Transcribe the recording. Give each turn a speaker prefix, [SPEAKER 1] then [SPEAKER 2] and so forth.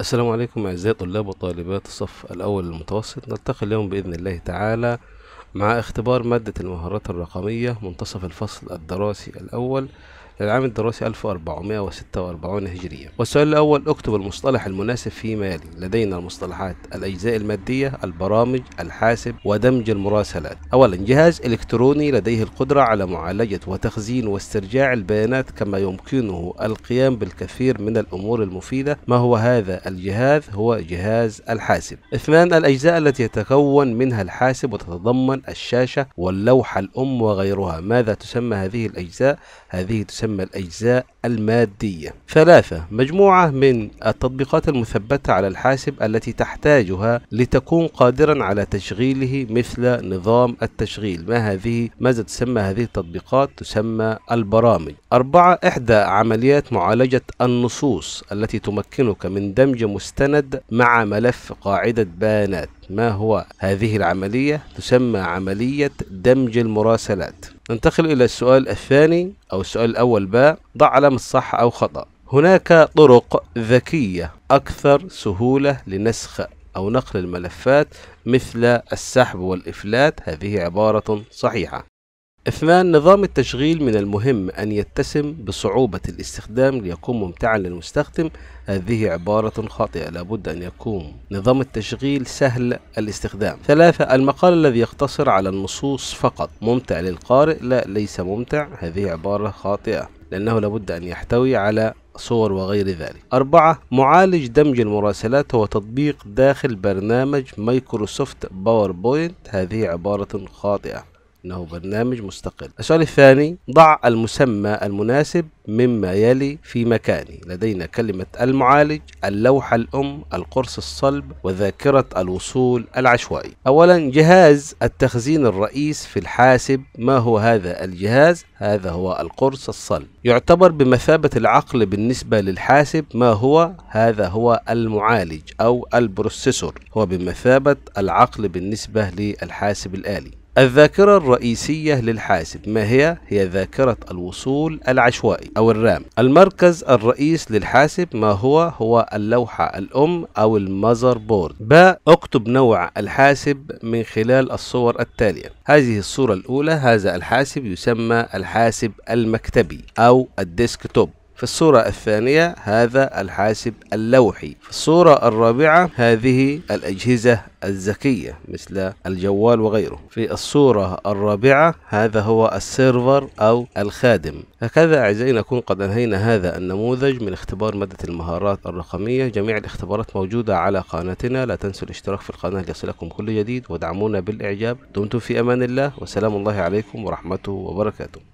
[SPEAKER 1] السلام عليكم أعزائي طلاب وطالبات الصف الأول المتوسط نلتقي اليوم بإذن الله تعالى مع اختبار مادة المهارات الرقمية منتصف الفصل الدراسي الأول للعام الدراسي 1446 هجرية والسؤال الأول اكتب المصطلح المناسب فيما يلي لدينا المصطلحات الأجزاء المادية البرامج الحاسب ودمج المراسلات أولا جهاز إلكتروني لديه القدرة على معالجة وتخزين واسترجاع البيانات كما يمكنه القيام بالكثير من الأمور المفيدة ما هو هذا الجهاز هو جهاز الحاسب اثنان الأجزاء التي يتكون منها الحاسب وتتضمن الشاشة واللوحة الأم وغيرها ماذا تسمى هذه الأجزاء هذه تسمى تسمى الأجزاء المادية ثلاثة مجموعة من التطبيقات المثبتة على الحاسب التي تحتاجها لتكون قادرا على تشغيله مثل نظام التشغيل ما هذه ماذا تسمى هذه التطبيقات تسمى البرامج أربعة إحدى عمليات معالجة النصوص التي تمكنك من دمج مستند مع ملف قاعدة بيانات ما هو هذه العملية؟ تسمى عملية دمج المراسلات ننتقل إلى السؤال الثاني أو السؤال الأول باء ضع علامة صح أو خطأ هناك طرق ذكية أكثر سهولة لنسخ أو نقل الملفات مثل السحب والإفلات هذه عبارة صحيحة اثنان نظام التشغيل من المهم أن يتسم بصعوبة الاستخدام ليكون ممتعا للمستخدم هذه عبارة خاطئة لابد أن يكون نظام التشغيل سهل الاستخدام ثلاثة المقال الذي يقتصر على النصوص فقط ممتع للقارئ لا ليس ممتع هذه عبارة خاطئة لأنه لابد أن يحتوي على صور وغير ذلك أربعة معالج دمج المراسلات هو تطبيق داخل برنامج مايكروسوفت باوربوينت هذه عبارة خاطئة إنه برنامج مستقل السؤال الثاني ضع المسمى المناسب مما يلي في مكانه لدينا كلمة المعالج اللوحة الأم القرص الصلب وذاكرة الوصول العشوائي أولا جهاز التخزين الرئيس في الحاسب ما هو هذا الجهاز؟ هذا هو القرص الصلب يعتبر بمثابة العقل بالنسبة للحاسب ما هو؟ هذا هو المعالج أو البروسيسور هو بمثابة العقل بالنسبة للحاسب الآلي الذاكرة الرئيسية للحاسب ما هي؟ هي ذاكرة الوصول العشوائي أو الرام المركز الرئيس للحاسب ما هو؟ هو اللوحة الأم أو المذر بورد ب اكتب نوع الحاسب من خلال الصور التالية هذه الصورة الأولى هذا الحاسب يسمى الحاسب المكتبي أو الديسكتوب في الصورة الثانية هذا الحاسب اللوحي في الصورة الرابعة هذه الأجهزة الذكية مثل الجوال وغيره في الصورة الرابعة هذا هو السيرفر أو الخادم هكذا أعزائي نكون قد أنهينا هذا النموذج من اختبار مادة المهارات الرقمية جميع الاختبارات موجودة على قناتنا لا تنسوا الاشتراك في القناة ليصلكم كل جديد ودعمونا بالإعجاب دمتم في أمان الله وسلام الله عليكم ورحمته وبركاته